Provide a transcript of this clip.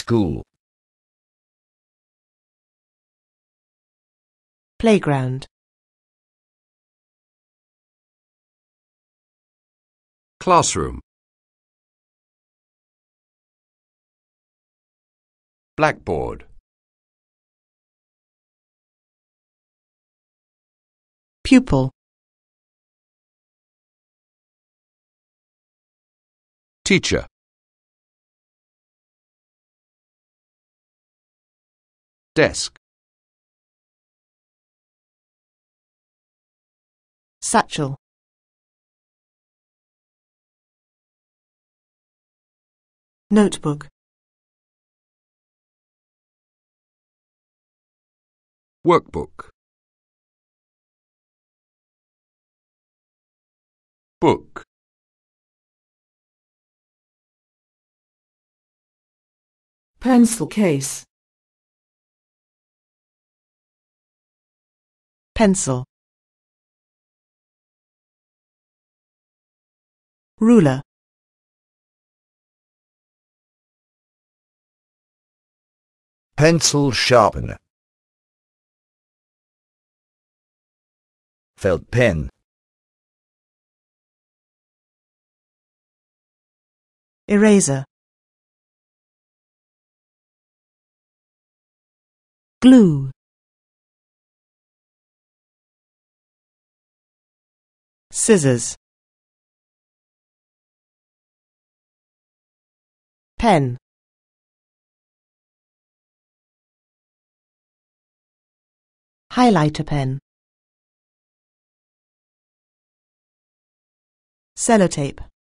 School. Playground. Classroom. Blackboard. Pupil. Teacher. desk. Satchel. Notebook. Workbook. Book. Pencil case. pencil ruler pencil sharpener felt pen eraser glue scissors pen highlighter pen sellotape